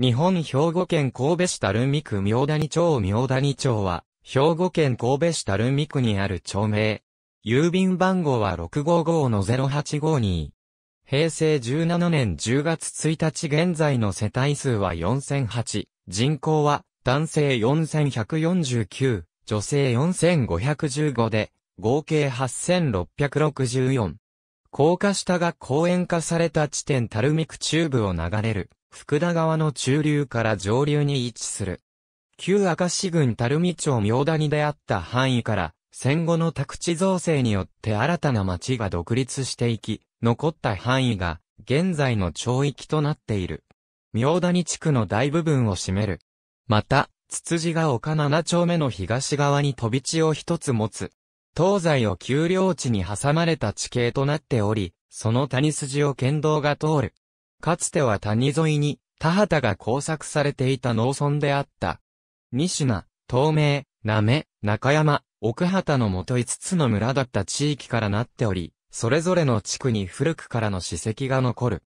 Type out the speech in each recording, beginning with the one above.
日本兵庫県神戸市垂水区明谷町明谷町は、兵庫県神戸市垂水区にある町名。郵便番号は655-0852。平成17年10月1日現在の世帯数は4008。人口は男性4149、女性4515で、合計8664。高架下が公園化された地点垂水区中部を流れる。福田川の中流から上流に位置する。旧赤石郡垂水町明谷であった範囲から、戦後の宅地造成によって新たな町が独立していき、残った範囲が、現在の町域となっている。明谷地区の大部分を占める。また、つつじが丘7丁目の東側に飛び地を一つ持つ。東西を丘陵地に挟まれた地形となっており、その谷筋を県道が通る。かつては谷沿いに田畑が耕作されていた農村であった。西名、東名、なめ、中山、奥畑のもと5つの村だった地域からなっており、それぞれの地区に古くからの史跡が残る。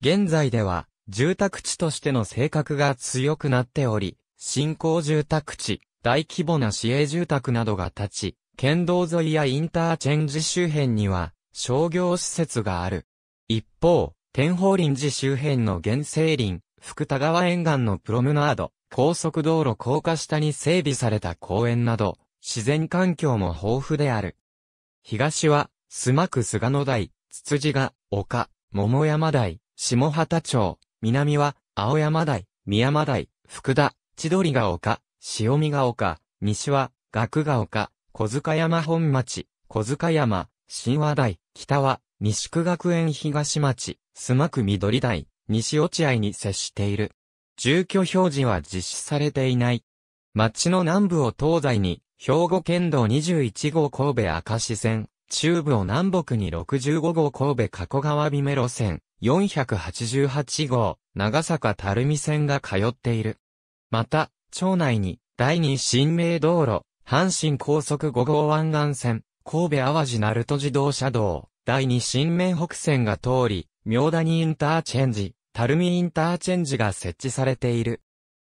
現在では、住宅地としての性格が強くなっており、新興住宅地、大規模な市営住宅などが建ち、県道沿いやインターチェンジ周辺には、商業施設がある。一方、天宝林寺周辺の原生林、福田川沿岸のプロムナード、高速道路高架下に整備された公園など、自然環境も豊富である。東は、須磨区菅野台、つつじが、丘、桃山台、下畑町、南は、青山台、三山台、福田、千鳥が丘、潮見が丘、西は、学が丘、小塚山本町、小塚山、新和台、北は、西区学園東町、須磨区緑台、西落合に接している。住居表示は実施されていない。町の南部を東西に、兵庫県道21号神戸明石線、中部を南北に65号神戸加古川美メ路線、488号、長坂垂水線が通っている。また、町内に、第二新名道路、阪神高速5号湾岸線、神戸淡路鳴門自動車道、第2新名北線が通り、明谷インターチェンジ、垂水インターチェンジが設置されている。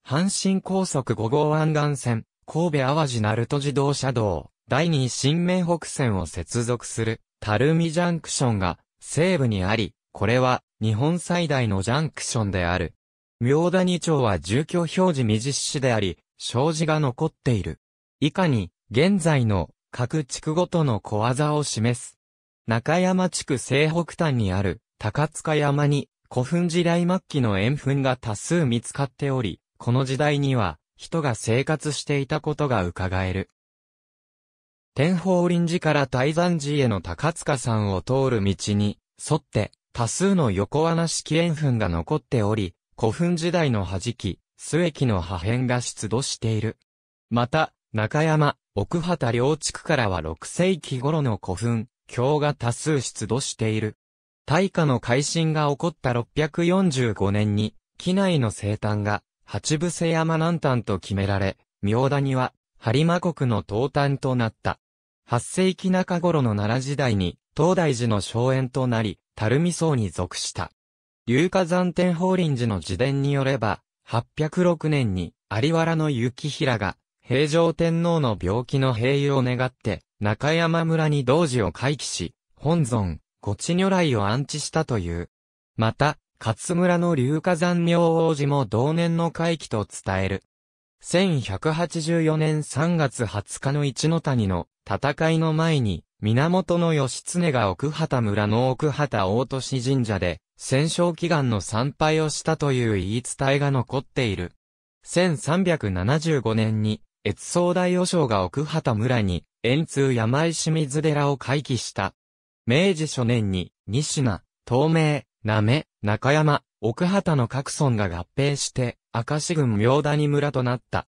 阪神高速5号湾岸線、神戸淡路鳴門自動車道、第2新名北線を接続する、垂水ジャンクションが西部にあり、これは日本最大のジャンクションである。明谷町は住居表示未実施であり、障子が残っている。以下に、現在の各地区ごとの小技を示す。中山地区西北端にある高塚山に古墳時代末期の円墳が多数見つかっており、この時代には人が生活していたことが伺える。天保林寺から大山寺への高塚山を通る道に沿って多数の横穴式円墳が残っており、古墳時代の弾き、末期の破片が出土している。また、中山、奥畑両地区からは6世紀頃の古墳、教が多数出土している。大化の改新が起こった645年に、機内の生誕が、八伏山南端と決められ、明谷は、播磨国の東端となった。8世紀中頃の奈良時代に、東大寺の荘園となり、垂水荘に属した。龍火山天法林寺の自伝によれば、806年に、有原の雪平が、平城天皇の病気の平癒を願って、中山村に道寺を回帰し、本尊、古地如来を安置したという。また、勝村の龍火山明王寺も同年の回帰と伝える。1184年3月20日の一の谷の戦いの前に、源義経が奥畑村の奥畑大都市神社で、戦勝祈願の参拝をしたという言い伝えが残っている。1375年に、越壮大和尚が奥畑村に、円通山井清水寺を回帰した。明治初年に、西名、東名、なめ、中山、奥畑の各村が合併して、明石郡明谷村となった。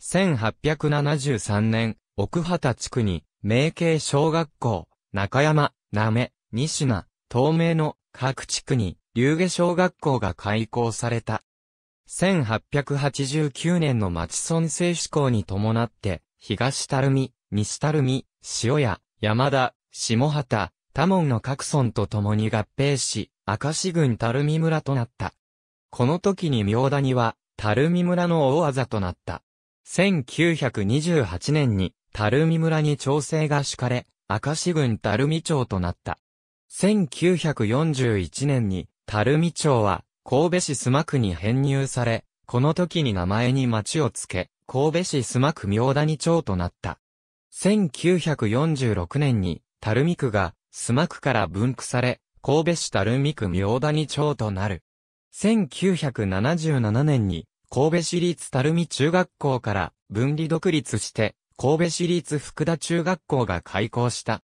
1873年、奥畑地区に、明慶小学校、中山、なめ、西名、東名の各地区に、龍下小学校が開校された。1889年の町村制施行に伴って、東垂み、西垂水、塩屋、山田、下畑、多門の各村と共に合併し、明石郡垂水村となった。この時に明谷は、垂水村の大技となった。1928年に、垂水村に調整が敷かれ、明石郡垂水町となった。1941年に、垂水町は、神戸市須磨区に編入され、この時に名前に町をつけ、神戸市須磨区明谷町となった。1946年に、垂水区が、須磨区から分区され、神戸市垂水区明谷町となる。1977年に、神戸市立垂水中学校から分離独立して、神戸市立福田中学校が開校した。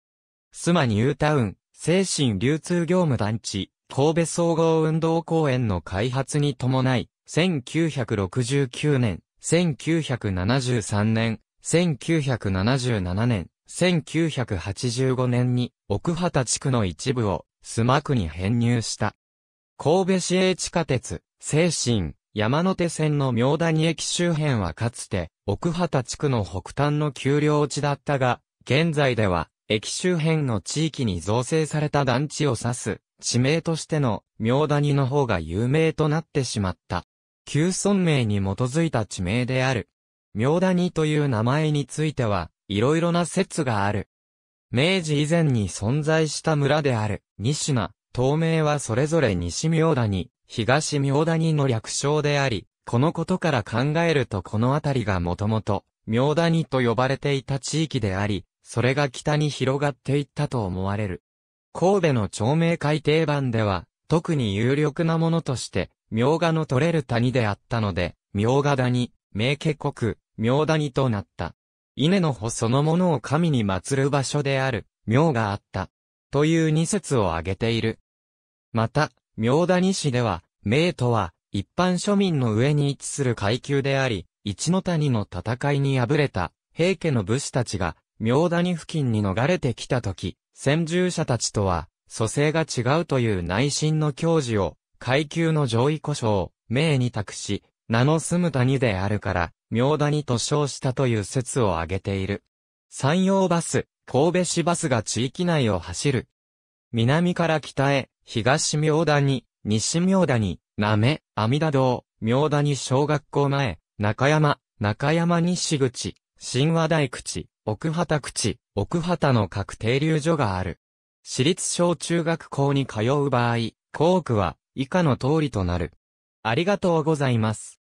須磨ニュータウン、精神流通業務団地、神戸総合運動公園の開発に伴い、1969年、1973年、1977年、1985年に奥畑地区の一部を須磨区に編入した。神戸市営地下鉄、清神、山手線の明谷駅周辺はかつて奥畑地区の北端の丘陵地だったが、現在では駅周辺の地域に造成された団地を指す地名としての明谷の方が有名となってしまった。旧村名に基づいた地名である。妙谷という名前については、いろいろな説がある。明治以前に存在した村である、西名、東名はそれぞれ西妙谷、東妙谷の略称であり、このことから考えるとこの辺りがもともと、妙谷と呼ばれていた地域であり、それが北に広がっていったと思われる。神戸の町名改定版では、特に有力なものとして、妙画の取れる谷であったので、妙画谷、名家国、明谷となった。稲の穂そのものを神に祀る場所である、明があった。という二説を挙げている。また、明谷市では、明とは、一般庶民の上に位置する階級であり、一の谷の戦いに敗れた、平家の武士たちが、明谷付近に逃れてきたとき、先住者たちとは、蘇生が違うという内心の教示を、階級の上位故障、明に託し、名の住む谷であるから、明にと称したという説を挙げている。山陽バス、神戸市バスが地域内を走る。南から北へ、東明に、西明に、なめ、阿弥陀堂、明に小学校前、中山、中山西口、新和大口、奥畑口、奥畑の各停留所がある。私立小中学校に通う場合、校区は以下の通りとなる。ありがとうございます。